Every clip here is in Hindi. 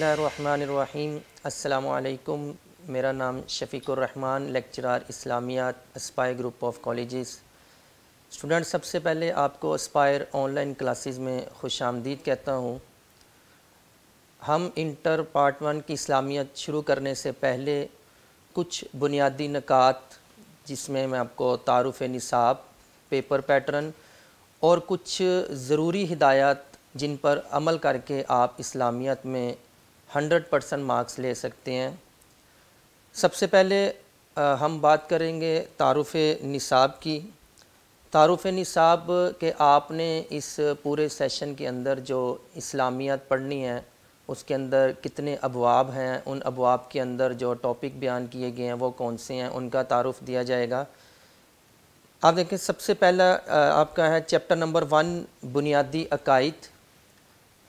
बसमिलीम अल्लाम मेरा नाम शफ़ीकुररहमान लेक्चरार इस्लामियात Aspire group of colleges student सबसे पहले आपको इस्पायर ऑनलाइन क्लासेस में खुश आमदीद कहता हूँ हम इंटर पार्ट वन की इस्लामियत शुरू करने से पहले कुछ बुनियादी नक़ात जिसमें मैं आपको तारफ़ निसाब पेपर पैटर्न और कुछ ज़रूरी हिदायत जिन पर अमल करके आप इस्लामियत में 100 परसेंट मार्क्स ले सकते हैं सबसे पहले हम बात करेंगे तारुफ निसाब की तारुफ निसाब के आपने इस पूरे सेशन के अंदर जो इस्लामियत पढ़नी है उसके अंदर कितने अबवाब हैं उन अबवाब के अंदर जो टॉपिक बयान किए गए हैं वो कौन से हैं उनका तारुफ दिया जाएगा आप देखें सबसे पहला आपका है चैप्टर नंबर वन बुनियादी अकाइद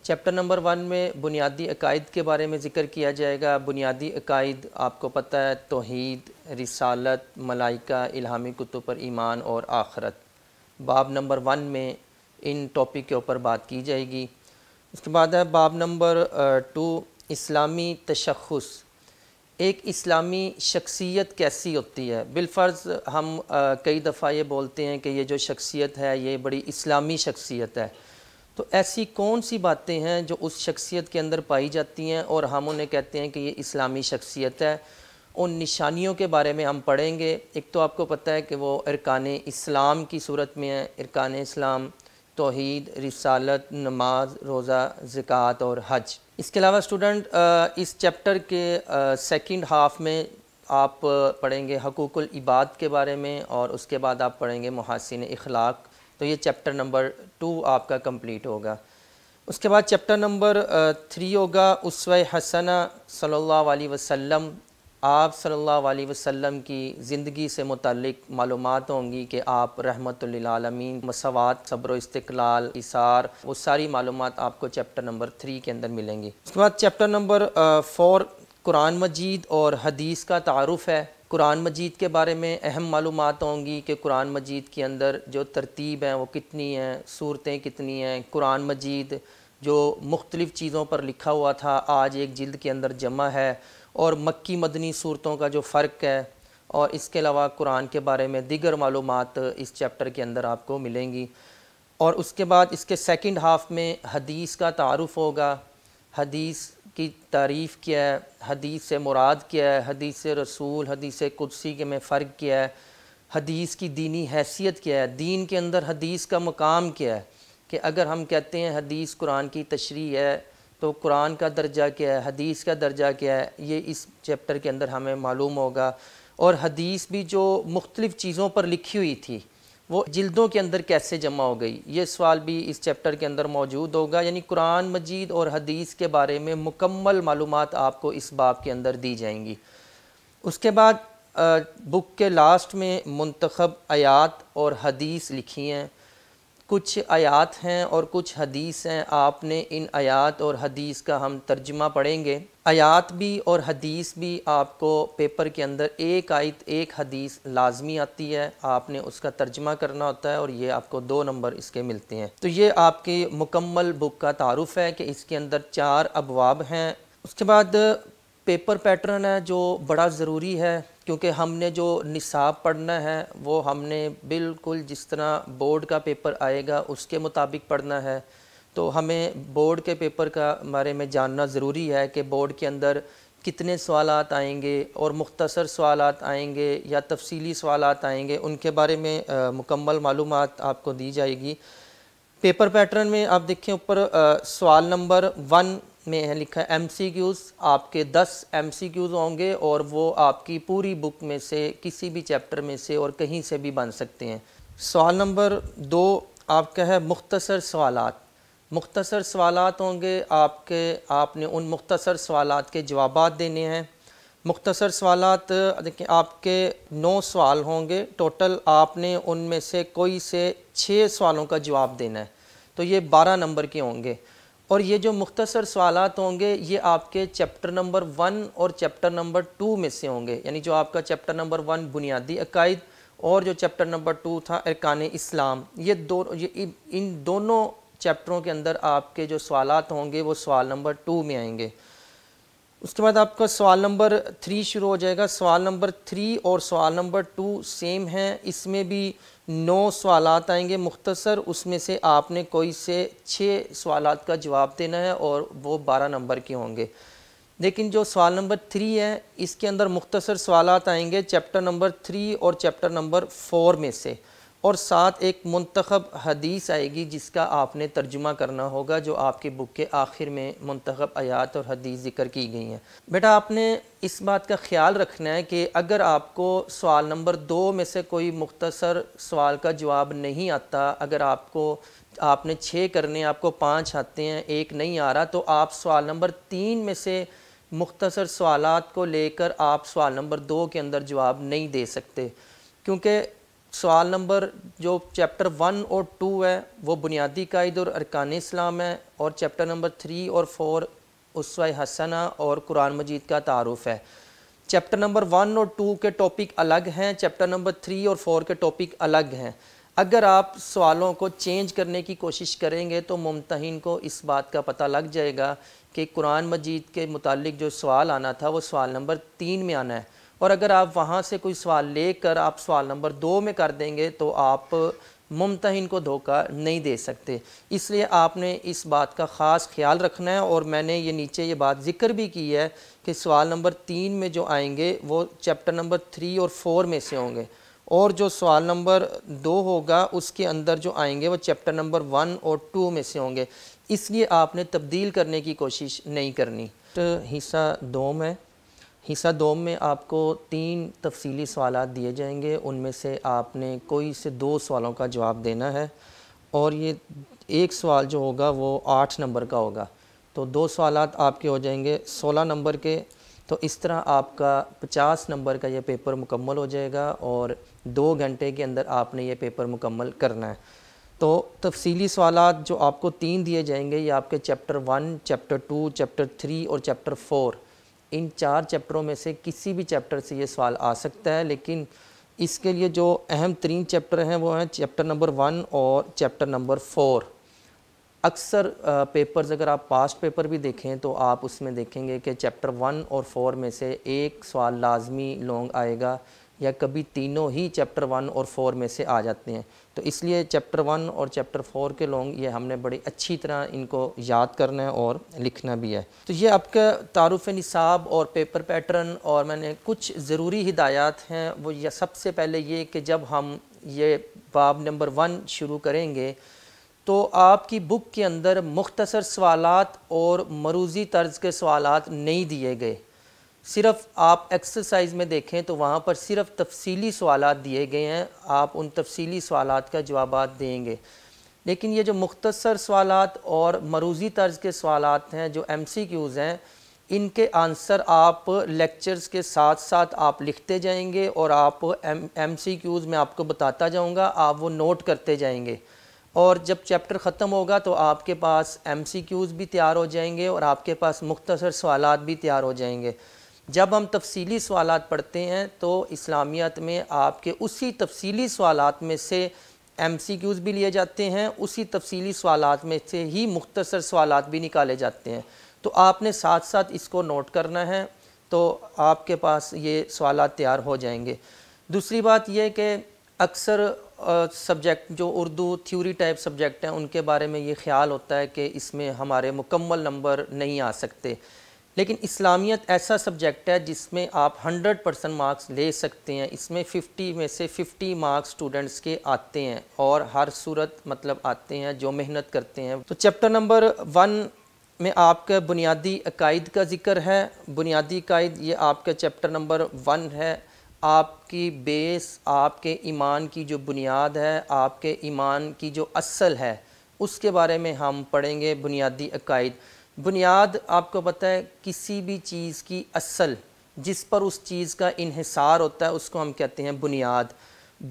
चैप्टर नंबर वन में बुनियादी अकायद के बारे में ज़िक्र किया जाएगा बुनियादी अकायद आपको पता है तोहद रिसालत मलाइका इलामी कुतुब पर ईमान और आखरत बाब नंबर वन में इन टॉपिक के ऊपर बात की जाएगी उसके बाद है बाब नंबर टू इस्लामी तशखस एक इस्लामी शख्सियत कैसी होती है बिलफ़र्ज़ हम कई दफ़ा ये बोलते हैं कि ये जो शख्सियत है ये बड़ी इस्लामी शख्सियत है तो ऐसी कौन सी बातें हैं जो उस शख्सियत के अंदर पाई जाती हैं और हम उन्हें कहते हैं कि ये इस्लामी शख्सियत है उन निशानियों के बारे में हम पढ़ेंगे एक तो आपको पता है कि वो अरकान इस्लाम की सूरत में है अरकान इस्लाम तोहद रिसालत नमाज रोज़ा ज़िक़ात और हज इसके अलावा स्टूडेंट इस चैप्टर के सेकेंड हाफ़ में आप पढ़ेंगे हकूक़ल इबाद के बारे में और उसके बाद आप पढ़ेंगे मुहासिन अखलाक तो ये चैप्टर नंबर टू आपका कंप्लीट होगा उसके बाद चैप्टर नंबर थ्री होगा उसव हसन सल्ला वसम आप सल्ला वसम की ज़िंदगी से मुतक मालूम होंगी कि आप रहमतमी मसवात सब्र इस्तलाल इसार वो सारी मालूम आपको चैप्टर नंबर थ्री के अंदर मिलेंगी उसके बाद चैप्टर नंबर फ़ोर कुरान मजीद और हदीस का तारफ़ है कुरान मजीद के बारे में अहम मालूम होंगी कि कुरान मजीद के अंदर जो तरतीब हैं वो कितनी हैं सूरतें कितनी हैं कुरान मजीद जो मुख्तलिफ़ चीज़ों पर लिखा हुआ था आज एक जिल्द के अंदर जमा है और मक्की मदनी सूरतों का जो फ़र्क है और इसके अलावा कुरान के बारे में दिगर मालूम इस चैप्टर के अंदर आपको मिलेंगी और उसके बाद इसके सेकंड हाफ़ में हदीस का तारफ़ होगा हदीस की तारीफ़ किया है हदीस से मुराद किया है हदीस रसूल हदीस कुदसी के में फ़र्क किया है हदीस की दीनी हैसियत क्या है दीन के अंदर हदीस का मकाम क्या है कि अगर हम कहते हैं हदीस कुरान की तशरी है तो कुरान का दर्जा क्या है हदीस का दर्जा क्या है ये इस चैप्टर के अंदर हमें मालूम होगा और हदीस भी जो मुख्तलिफ़ चीज़ों पर लिखी हुई थी वो जिल्दों के अंदर कैसे जमा हो गई ये सवाल भी इस चैप्टर के अंदर मौजूद होगा यानी कुरान मजीद और हदीस के बारे में मुकम्मल मालूम आपको इस बाब के अंदर दी जाएंगी उसके बाद बुक के लास्ट में मंतखब आयात और हदीस लिखी हैं कुछ आयात हैं और कुछ हदीस हैं आपने इन आयात और हदीस का हम तर्जमा पढ़ेंगे आयात भी और हदीस भी आपको पेपर के अंदर एक आयत एक हदीस लाजमी आती है आपने उसका तर्जमा करना होता है और ये आपको दो नंबर इसके मिलते हैं तो ये आपकी मुकम्मल बुक का तारफ़ है कि इसके अंदर चार अबवाब हैं उसके बाद पेपर पैटर्न है जो बड़ा ज़रूरी है क्योंकि हमने जो निसाब पढ़ना है वो हमने बिल्कुल जिस तरह बोर्ड का पेपर आएगा उसके मुताबिक पढ़ना है तो हमें बोर्ड के पेपर का बारे में जानना ज़रूरी है कि बोर्ड के अंदर कितने सवाल आएंगे और मुख्तसर सवाल आएंगे या तफसीली सवाल आएंगे उनके बारे में मुकम्मल मालूम आपको दी जाएगी पेपर पैटर्न में आप देखें ऊपर सवाल नंबर वन में है लिखा है क्यूज़ आपके दस एम सी क्यूज़ होंगे और वो आपकी पूरी बुक में से किसी भी चैप्टर में से और कहीं से भी बन सकते हैं सवाल नंबर दो आपका है मुख्तसर सवालत मुख्तसर सवालत होंगे आपके आपने उन मुख्तसर सवाल के जवाब देने हैं मुख्तसर सवालत देखिए आपके नौ सवाल होंगे टोटल आपने उनमें से कोई से छः सवालों का जवाब देना है तो ये बारह नंबर के होंगे और ये जो मुख्तसर सवाल होंगे ये आपके चैप्टर नंबर वन और चैप्टर नंबर टू में से होंगे यानी जो आपका चैप्टर नंबर वन बुनियादी अकायद और जो चैप्टर नंबर टू था अरकान इस्लाम ये दो ये इन दोनों चैप्टरों के अंदर आपके जो सवाल होंगे वो सवाल नंबर टू में आएंगे उसके बाद आपका सवाल नंबर थ्री शुरू हो जाएगा सवाल नंबर थ्री और सवाल नंबर टू सेम है इसमें भी नौ सवाल आएंगे मुख्तसर उसमें से आपने कोई से छः सवाल का जवाब देना है और वो बारह नंबर के होंगे लेकिन जो सवाल नंबर थ्री है इसके अंदर मुख्तसर सवाल आएंगे चैप्टर नंबर थ्री और चैप्टर नंबर फोर में से और साथ एक मंतखब हदीस आएगी जिसका आपने तर्जुमा करना होगा जो आपकी बुक के आखिर में मंतखब आयात और हदीस ज़िक्र की गई हैं बेटा आपने इस बात का ख्याल रखना है कि अगर आपको सवाल नंबर दो में से कोई मुख्तसर सवाल का जवाब नहीं आता अगर आपको आपने छः करने आपको पाँच आते हैं एक नहीं आ रहा तो आप सवाल नंबर तीन में से मुख्तसर सवाल को लेकर आप सवाल नंबर दो के अंदर जवाब नहीं दे सकते क्योंकि सवाल नंबर जो चैप्टर वन और टू है वो बुनियादी कायद और अरकान इस्लाम है और चैप्टर नंबर थ्री और फोर उसवा हसना और कुरान मजीद का तारफ़ है चैप्टर नंबर वन और टू के टॉपिक अलग हैं चैप्टर नंबर थ्री और फोर के टॉपिक अलग हैं अगर आप सवालों को चेंज करने की कोशिश करेंगे तो मुमतहन को इस बात का पता लग जाएगा कि कुरान मजीद के मुतालिक जो सवाल आना था वो सवाल नंबर तीन में आना है और अगर आप वहाँ से कोई सवाल लेकर आप सवाल नंबर दो में कर देंगे तो आप मुमतहन को धोखा नहीं दे सकते इसलिए आपने इस बात का ख़ास ख्याल रखना है और मैंने ये नीचे ये बात जिक्र भी की है कि सवाल नंबर तीन में जो आएंगे वो चैप्टर नंबर थ्री और फोर में से होंगे और जो सवाल नंबर दो होगा उसके अंदर जो आएंगे वो चैप्टर नंबर वन और टू में से होंगे इसलिए आपने तब्दील करने की कोशिश नहीं करनी हिस्सा दो में हिस्सा दोम में आपको तीन तफसीली सवाल दिए जाएंगे उनमें से आपने कोई से दो सवालों का जवाब देना है और ये एक सवाल जो होगा वो आठ नंबर का होगा तो दो सवाल आपके हो जाएंगे सोलह नंबर के तो इस तरह आपका पचास नंबर का ये पेपर मुकम्मल हो जाएगा और दो घंटे के अंदर आपने ये पेपर मुकम्मल करना है तो तफसीली सवाल जो आपको तीन दिए जाएंगे ये आपके chapter one chapter two chapter three और चैप्टर फ़ोर इन चार चैप्टरों में से किसी भी चैप्टर से ये सवाल आ सकता है लेकिन इसके लिए जो अहम तरीन चैप्टर हैं वो हैं चैप्टर नंबर वन और चैप्टर नंबर फोर अक्सर पेपर्स अगर आप पास्ट पेपर भी देखें तो आप उसमें देखेंगे कि चैप्टर वन और फोर में से एक सवाल लाजमी लॉन्ग आएगा या कभी तीनों ही चैप्टर वन और फोर में से आ जाते हैं तो इसलिए चैप्टर वन और चैप्टर फोर के लॉन्ग ये हमने बड़ी अच्छी तरह इनको याद करना है और लिखना भी है तो ये आपका तारुफ निसाब और पेपर पैटर्न और मैंने कुछ ज़रूरी हिदायत हैं वो ये सबसे पहले ये कि जब हम ये बाब नंबर वन शुरू करेंगे तो आपकी बुक के अंदर मुख्तसर सवालत और मरूजी तर्ज के सवालत नहीं दिए गए सिर्फ आप एक्सरसाइज में देखें तो वहाँ पर सिर्फ तफसीली सवाल दिए गए हैं आप उन तफसीली सवाल का जवाब देंगे लेकिन ये जो मुख्तसर सवाल और मरूजी तर्ज के सवाल हैं जो एम सी क्यूज़ हैं इनके आंसर आप लेक्चर्स के साथ साथ आप लिखते जाएंगे और आप एम एम सी क्यूज़ में आपको बताता जाऊँगा आप वो नोट करते जाएंगे और जब चैप्टर ख़त्म होगा तो आपके पास एम सी क्यूज़ भी तैयार हो जाएंगे और आपके पास मुख्तसर सवाल भी तैयार हो जाएंगे जब हम तफसीली सवाल पढ़ते हैं तो इस्लामियत में आपके उसी तफसीली सवाल में से एम सी क्यूज़ भी लिए जाते हैं उसी तफसीली सवाल में से ही मुख्तसर सवाल भी निकाले जाते हैं तो आपने साथ साथ इसको नोट करना है तो आपके पास ये सवाल तैयार हो जाएंगे दूसरी बात यह कि अक्सर सब्जेक्ट जो उर्दू थ्योरी टाइप सब्जेक्ट हैं उनके बारे में ये ख्याल होता है कि इसमें हमारे मुकम्मल नंबर नहीं आ सकते लेकिन इस्लामियत ऐसा सब्जेक्ट है जिसमें आप 100 परसेंट मार्क्स ले सकते हैं इसमें 50 में से 50 मार्क्स स्टूडेंट्स के आते हैं और हर सूरत मतलब आते हैं जो मेहनत करते हैं तो चैप्टर नंबर वन में आपका बुनियादी अकायद का जिक्र है बुनियादी अकायद ये आपका चैप्टर नंबर वन है आपकी बेस आपके ईमान की जो बुनियाद है आपके ईमान की जो असल है उसके बारे में हम पढ़ेंगे बुनियादी अकायद बुनियाद आपको पता है किसी भी चीज़ की असल जिस पर उस चीज़ का इहिसार होता है उसको हम कहते हैं बुनियाद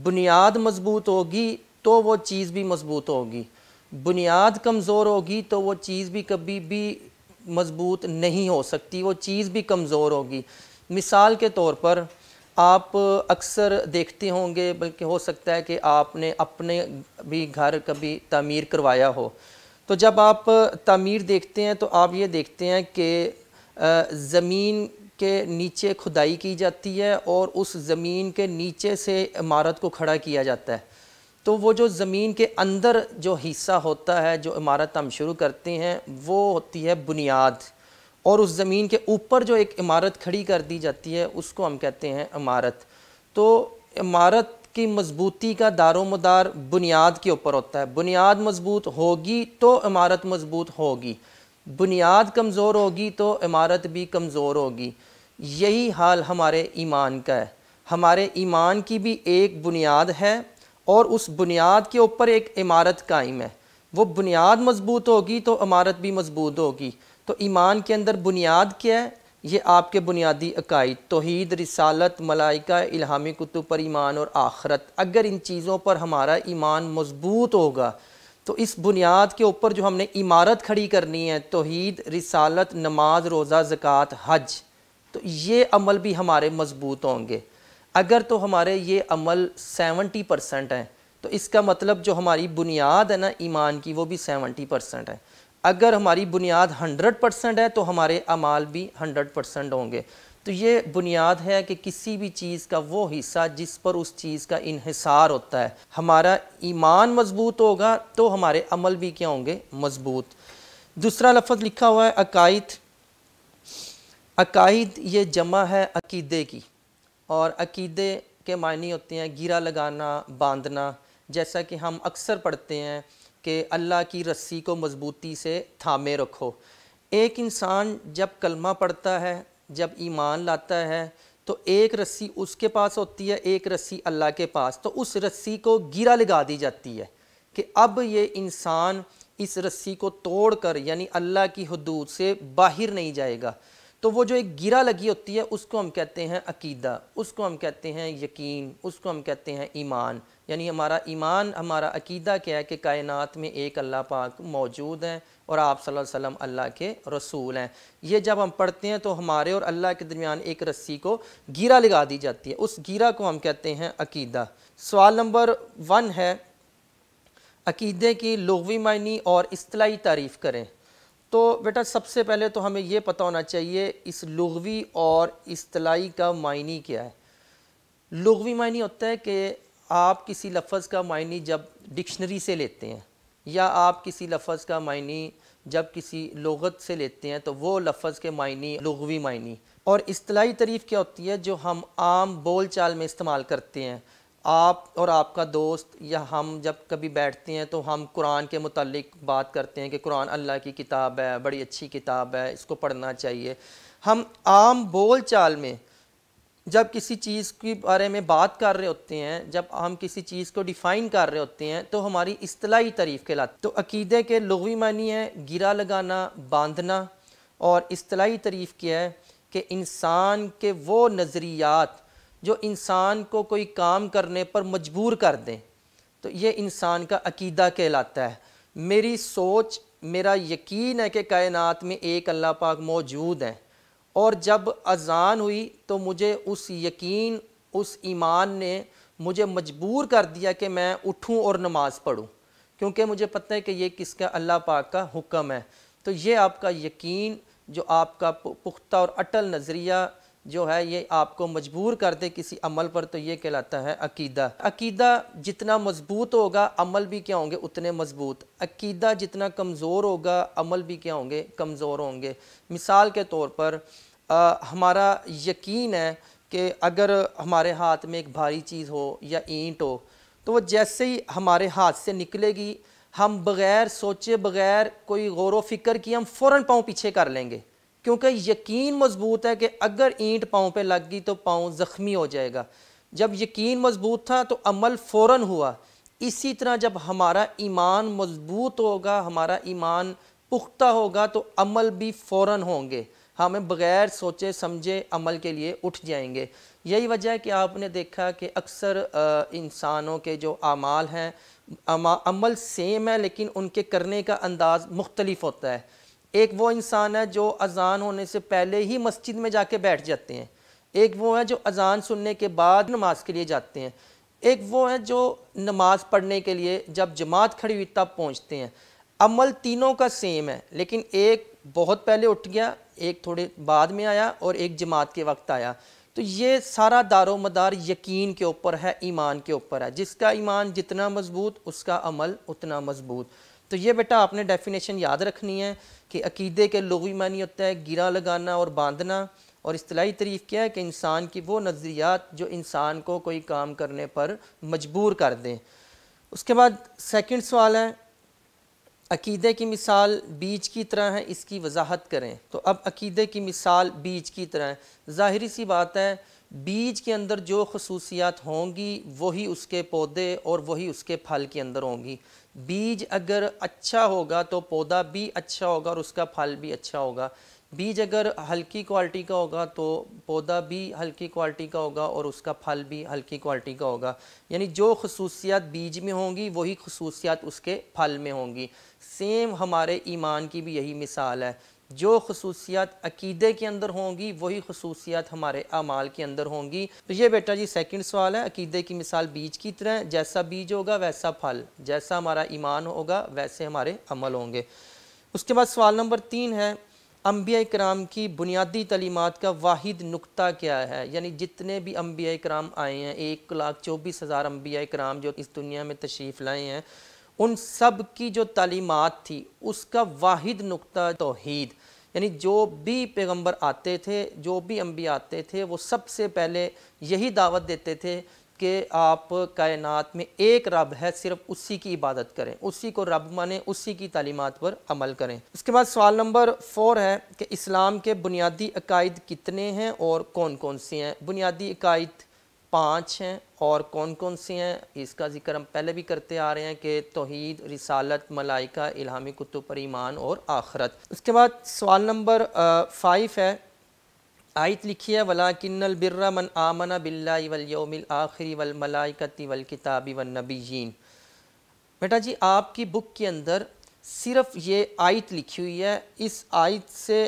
बुनियाद मजबूत होगी तो वो चीज़ भी मजबूत होगी बुनियाद कमज़ोर होगी तो वो चीज़ भी कभी भी मजबूत नहीं हो सकती वो चीज़ भी कमज़ोर होगी मिसाल के तौर पर आप अक्सर देखते होंगे बल्कि हो सकता है कि आपने अपने भी घर कभी तमीर करवाया हो तो जब आप तमीर देखते हैं तो आप ये देखते हैं कि ज़मीन के नीचे खुदाई की जाती है और उस ज़मीन के नीचे से इमारत को खड़ा किया जाता है तो वो जो ज़मीन के अंदर जो हिस्सा होता है जो इमारत हम शुरू करते हैं वो होती है बुनियाद और उस ज़मीन के ऊपर जो एक इमारत खड़ी कर दी जाती है उसको हम कहते हैं इमारत तो इमारत की मजबूती का दारोमदार बुनियाद के ऊपर होता है बुनियाद मजबूत होगी तो इमारत मजबूत होगी बुनियाद कमज़ोर होगी तो इमारत भी कमज़ोर होगी यही हाल हमारे ईमान का है हमारे ईमान की भी एक बुनियाद है और उस बुनियाद के ऊपर एक इमारत कायम है वो बुनियाद मजबूत होगी तो इमारत भी मजबूत होगी तो ईमान के अंदर बुनियाद क्या है ये आपके बुनियादी अकायद तोहद रिसालत मलाइका इलामी कुतुब पर ईमान और आखरत अगर इन चीज़ों पर हमारा ईमान मजबूत होगा तो इस बुनियाद के ऊपर जो हमने इमारत खड़ी करनी है तोहद रिसालत नमाज रोज़ा ज़क़़त हज तो ये अमल भी हमारे मजबूत होंगे अगर तो हमारे ये अमल सेवेंटी परसेंट हैं तो इसका मतलब जो हमारी बुनियाद है ना ईमान की वो भी सेवेंटी परसेंट है अगर हमारी बुनियाद 100 परसेंट है तो हमारे अमाल भी 100 परसेंट होंगे तो ये बुनियाद है कि किसी भी चीज़ का वो हिस्सा जिस पर उस चीज़ का इहिसार होता है हमारा ईमान मजबूत होगा तो हमारे अमल भी क्या होंगे मजबूत दूसरा लफ्ज़ लिखा हुआ है अकाइद अकाइद ये जमा है अकीदे की और अकीदे के मायने होते हैं गिरा लगाना बांधना जैसा कि हम अक्सर पढ़ते हैं कि अल्लाह की रस्सी को मज़बूती से थामे रखो एक इंसान जब कलमा पढ़ता है जब ईमान लाता है तो एक रस्सी उसके पास होती है एक रस्सी अल्लाह के पास तो उस रस्सी को गिरा लगा दी जाती है कि अब ये इंसान इस रस्सी को तोड़ कर यानी अल्लाह की हदूद से बाहर नहीं जाएगा तो वो जो एक गिरा लगी होती है उसको हम कहते हैं अकीदा उसको हम कहते हैं यकीन उसको हम कहते हैं ईमान यानी हमारा ईमान हमारा अकीदा क्या है कि कायनात में एक अल्लाह पाक मौजूद हैं और आप वसल्लम अल्लाह के रसूल हैं ये जब हम पढ़ते हैं तो हमारे और अल्लाह के दरमियान एक रस्सी को गिरा लगा दी जाती है उस गिरा को हम कहते हैं अकीदा सवाल नंबर वन है अकीदे की लघवी मायनी और असलाही तारीफ़ करें तो बेटा सबसे पहले तो हमें यह पता होना चाहिए इस लघवी और असलाही का मायनी क्या है लघवी मायनी होता है कि आप किसी लफ्ज़ का मायने जब डिक्शनरी से लेते हैं या आप किसी लफ्ज़ का मायने जब किसी लगत से लेते हैं तो वो लफ्ज़ के मायने लगवी मायने और असलाही तरीफ़ क्या होती है जो हम आम बोल चाल में इस्तेमाल करते हैं आप और आपका दोस्त या हम जब कभी बैठते हैं तो हम कुरान के मतलब बात करते हैं कि कुरान अल्लाह की किताब है बड़ी अच्छी किताब है इसको पढ़ना चाहिए हम आम बोल चाल में जब किसी चीज़ के बारे में बात कर रहे होते हैं जब हम किसी चीज़ को डिफ़ाइन कर रहे होते हैं तो हमारी असलाही तारीफ़ कहलाती तो अकीदे के लगवी मानी है गिरा लगाना बांधना और असलाही तारीफ़ क्या है कि इंसान के वो नज़रियात जो इंसान को कोई काम करने पर मजबूर कर दें तो ये इंसान का अकीदा कहलाता है मेरी सोच मेरा यकीन है कि कायनात में एक अल्लाह पाक मौजूद है और जब अजान हुई तो मुझे उस यकीन उस ईमान ने मुझे मजबूर कर दिया कि मैं उठूं और नमाज़ पढ़ूं क्योंकि मुझे पता है कि ये किसका अल्लाह पाक का हुक्म है तो ये आपका यकीन जो आपका पुख्ता और अटल नज़रिया जो है ये आपको मजबूर कर दे किसी अमल पर तो ये कहलाता है अकीदा अकीदा जितना मजबूत होगा अमल भी क्या होंगे उतने मजबूत अकीदा जितना कमज़ोर होगा अमल भी क्या होंगे कमज़ोर होंगे मिसाल के तौर पर आ, हमारा यकीन है कि अगर हमारे हाथ में एक भारी चीज़ हो या ईंट हो तो वो जैसे ही हमारे हाथ से निकलेगी हम बग़ैर सोचे बग़ैर कोई गौर फिक्र की हम फ़ौर पाँव पीछे कर लेंगे क्योंकि यकीन मजबूत है कि अगर ईंट पाँव पे लग गई तो पाँव ज़ख्मी हो जाएगा जब यकीन मजबूत था तो अमल फ़ौर हुआ इसी तरह जब हमारा ईमान मजबूत होगा हमारा ईमान पुख्ता होगा तो अमल भी फ़ौर होंगे हमें बग़ैर सोचे समझे अमल के लिए उठ जाएंगे यही वजह है कि आपने देखा कि अक्सर इंसानों के जो अमाल हैं अमल सेम है लेकिन उनके करने का अंदाज़ मुख्तलिफ होता है एक वो इंसान है जो अजान होने से पहले ही मस्जिद में जाके बैठ जाते हैं एक वो है जो अजान सुनने के बाद नमाज के लिए जाते हैं एक वो है जो नमाज पढ़ने के लिए जब जमात खड़ी हुई तब पहुँचते हैं अमल तीनों का सेम है लेकिन एक बहुत पहले उठ गया एक थोड़े बाद में आया और एक जमात के वक्त आया तो ये सारा दारो मदार यकीन के ऊपर है ईमान के ऊपर है जिसका ईमान जितना मजबूत उसका अमल उतना मजबूत तो ये बेटा आपने डेफिनेशन याद रखनी है कि अकीदे के लोगी मानी होता है गिरा लगाना और बांधना और असलाही तरीफ क्या है कि इंसान की वो नज़रियात जो इंसान को कोई काम करने पर मजबूर कर दें उसके बाद सेकंड सवाल है अकीदे की मिसाल बीज की तरह है इसकी वजाहत करें तो अब अकीदे की मिसाल बीज की तरह है ज़ाहरी सी बात है बीज के अंदर जो खसूसियात होंगी वही उसके पौधे और वही उसके फल के अंदर होंगी बीज अगर अच्छा होगा तो पौधा भी अच्छा होगा और उसका फल भी अच्छा होगा बीज अगर हल्की क्वालिटी का होगा तो पौधा भी हल्की क्वालिटी का होगा और उसका फल भी हल्की क्वालिटी का होगा यानी जो खसूसियात बीज में होंगी वही खसूसियात उसके फल में होंगी सेम हमारे ईमान की भी यही मिसाल है जो खसूसियात अकीदे के अंदर होंगी वही खसूसियात हमारे अमाल के अंदर होंगी तो ये बेटा जी सेकंड सवाल है अकीदे की मिसाल बीज की तरह जैसा बीज होगा वैसा फल जैसा हमारा ईमान होगा वैसे हमारे अमल होंगे उसके बाद सवाल नंबर तीन है अम्बिया कराम की बुनियादी तलीमत का वाहिद नुकता क्या है यानी जितने भी अम्बिया कराम आए हैं एक लाख चौबीस हज़ार अम्बिया कराम जो इस दुनिया में तशरीफ़ लाए हैं उन सब की जो तलीमत थी उसका वाहिद नुकता तोहद यानी जो भी पैगम्बर आते थे जो भी अम्बिया आते थे वो सबसे पहले यही दावत देते थे कि आप कायनात में एक रब है सिर्फ उसी की इबादत करें उसी को रब माने उसी की तालीमत पर अमल करें उसके बाद सवाल नंबर फोर है कि इस्लाम के बुनियादी अकायद कितने हैं और कौन कौन से हैं बुनियादी अकायद पाँच हैं और कौन कौन से हैं इसका जिक्र हम पहले भी करते आ रहे हैं कि तोहद रिसालत मलाइका इलामी कुतुब पर ईमान और आखरत उसके बाद सवाल नंबर फाइव है आयत लिखी है वला किन्नल बिर्रा मन आमना बिल्ला वल योमिल आखिरी वल मलाइकती वल किताबी वल नबीन बेटा जी आपकी बुक के अंदर सिर्फ ये आयत लिखी हुई है इस आयत से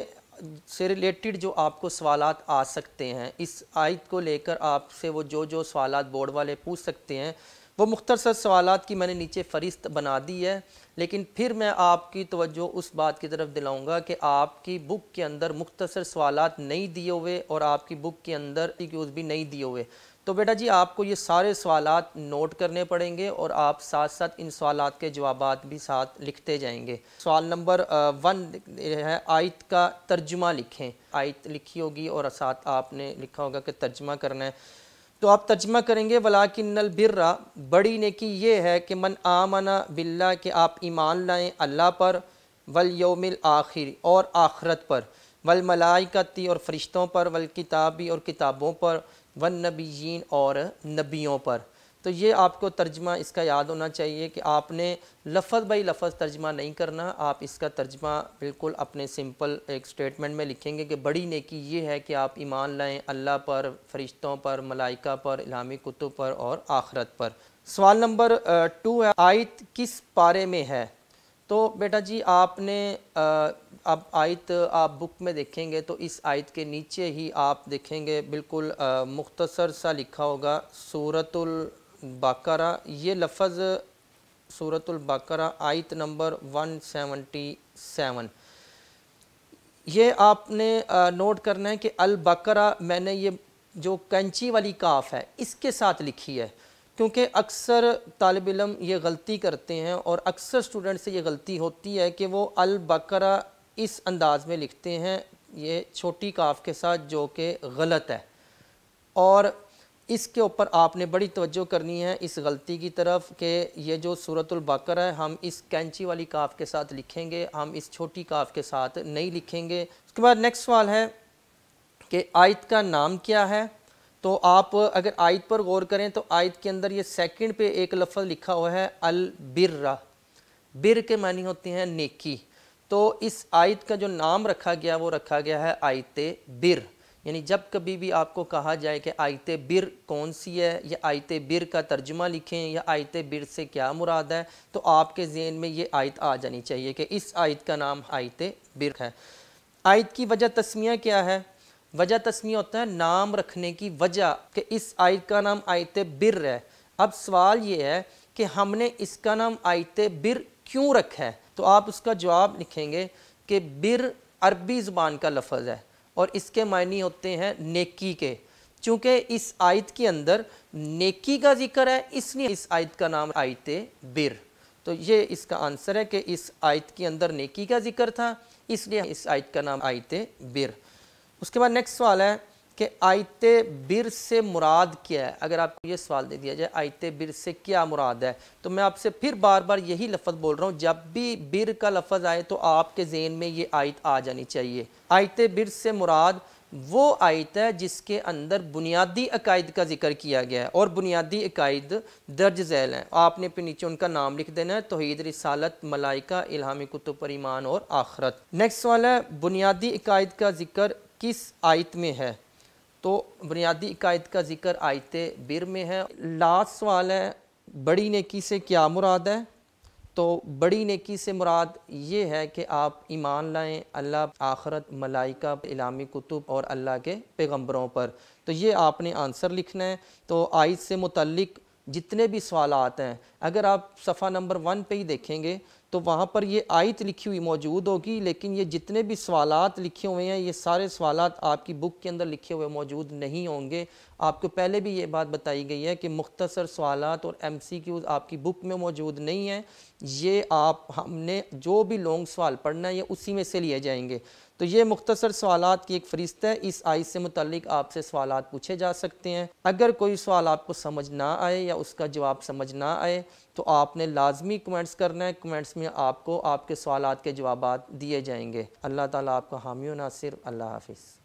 से रिलेटेड जो आपको सवाल आ सकते हैं इस आयत को लेकर आपसे वो जो जो सवाल बोर्ड वाले पूछ सकते हैं वो मुख्तसर सवाल की मैंने नीचे फहरिस्त बना दी है लेकिन फिर मैं आपकी तवज्जो उस बात की तरफ दिलाऊंगा कि आपकी बुक के अंदर मुख्तसर सवाल नहीं दिए हुए और आपकी बुक के अंदर क्यूज़ भी नहीं दिए हुए तो बेटा जी आपको ये सारे सवाल नोट करने पड़ेंगे और आप साथ साथ इन सवाल के जवाब भी साथ लिखते जाएंगे सवाल नंबर वन है आयत का तर्जुमा लिखें आयत लिखी होगी और साथ आपने लिखा होगा कि तर्जुमा करना है तो आप तर्जमा करेंगे वलाकिन बिर्रा बड़ी नेकी ये है कि मन आमना बिल्ला के आप ईमान लाएँ अल्लाह पर वल योमिल आखिर और आखरत पर वल मलाइकती और फरिश्तों पर वल किताबी और किताबों पर वन नबीन और नबियों पर तो ये आपको तर्जमा इसका याद होना चाहिए कि आपने लफज बाई लफ़ तर्जमा नहीं करना आप इसका तर्जमा बिल्कुल अपने सिंपल एक स्टेटमेंट में लिखेंगे कि बड़ी नेकी ये है कि आप ईमान लाएँ अल्लाह पर फरिश्तों पर मलाइका पर इलामी कुतुब पर और आखरत पर सवाल नंबर टू है आयत किस पारे में है तो बेटा जी आपने अब आयत आप बुक में देखेंगे तो इस आयत के नीचे ही आप देखेंगे बिल्कुल मुख्तसर सा लिखा होगा सूरतुल बाकरा ये लफज सूरतुल्बाकरा आयत नंबर 177 ये आपने नोट करना है कि अलबकरा मैंने ये जो कंची वाली काफ है इसके साथ लिखी है क्योंकि अक्सर तालब इलम ये गलती करते हैं और अक्सर स्टूडेंट से ये गलती होती है कि वो अलबकरा इस अंदाज़ में लिखते हैं ये छोटी काफ के साथ जो कि गलत है और इसके ऊपर आपने बड़ी तवज्जो करनी है इस गलती की तरफ कि ये जो सूरतुल्बकर है हम इस कैंची वाली काफ के साथ लिखेंगे हम इस छोटी काफ के साथ नहीं लिखेंगे उसके बाद नेक्स्ट सवाल है कि आयत का नाम क्या है तो आप अगर आयत पर गौर करें तो आयत के अंदर ये सेकंड पे एक लफ्ज़ लिखा हुआ है अल बिर्रा बिर के मानी होती हैं नेकी तो इस आयत का जो नाम रखा गया वो रखा गया है आयत बिर यानी जब कभी भी आपको कहा जाए कि आयत बिर कौन सी है या आयत बिर का तर्जमा लिखें या आयत बिर से क्या मुराद है तो आपके जेन में ये आयत आ जानी चाहिए कि इस आयत का नाम आयत बिर है आयत की वजह तस्मिया क्या है वजह तस्मिया होता है नाम रखने की वजह कि इस आयत का नाम आयत बिर है अब सवाल ये है कि हमने इसका नाम आयत बिर क्यों रखा है तो आप उसका जवाब लिखेंगे कि बिर अरबी ज़ुबान का लफज है और इसके मायने होते हैं नेकी के चूँकि इस आयत के अंदर नेकी का जिक्र है इसलिए इस आयत का नाम आयत बिर तो ये इसका आंसर है कि इस आयत के अंदर नेकी का जिक्र था इसलिए इस आयत का नाम आयत बिर उसके बाद नेक्स्ट सवाल है कि आयत बिर से मुराद क्या है अगर आपको ये सवाल दे दिया जाए आयत बिर से क्या मुराद है तो मैं आपसे फिर बार बार यही लफ्ज़ बोल रहा हूँ जब भी बिर का लफ्ज़ आए तो आपके जेन में ये आयत आ जानी चाहिए आयत बिर से मुराद वो आयत है जिसके अंदर बुनियादी अकायद का जिक्र किया गया है और बुनियादी अकायद दर्ज झैल हैं आपने पे नीचे उनका नाम लिख देना है तोहद रिसालत मलाइका इलामी कुतुब पर ईमान और आखरत नेक्स्ट सवाल है बुनियादी अकायद का जिक्र किस आयत में है तो बुनियादी इकायद का जिक्र आयत बिर में है लास्ट सवाल है बड़ी नेकी से क्या मुराद है तो बड़ी नेकी से मुराद ये है कि आप ईमान लाएं अल्लाह आखरत मलाइका इलामी कुतुब और अल्लाह के पैगम्बरों पर तो ये आपने आंसर लिखना है तो आयत से मुतलक जितने भी सवाल हैं अगर आप सफ़ा नंबर वन पे ही देखेंगे तो वहाँ पर ये आयत लिखी हुई मौजूद होगी लेकिन ये जितने भी सवाल लिखे हुए हैं ये सारे सवाल आपकी बुक के अंदर लिखे हुए मौजूद नहीं होंगे आपको पहले भी ये बात बताई गई है कि मुख्तसर सवालात और एम सी क्यूज़ आपकी बुक में मौजूद नहीं है ये आप हमने जो भी लॉन्ग सवाल पढ़ना है ये उसी में से लिए जाएंगे तो ये मुख्तसर सवाल की एक फहरिस्त है इस आयत से मुतलिक आपसे सवालात पूछे जा सकते हैं अगर कोई सवाल आपको समझ ना आए या उसका जवाब समझ ना आए तो आपने लाजमी कमेंट्स करना है कमेंट्स में आपको आपके सवाल के जवाब दिए जाएंगे अल्लाह ताली आपका हामी नासिर अल्लाह हाफिज़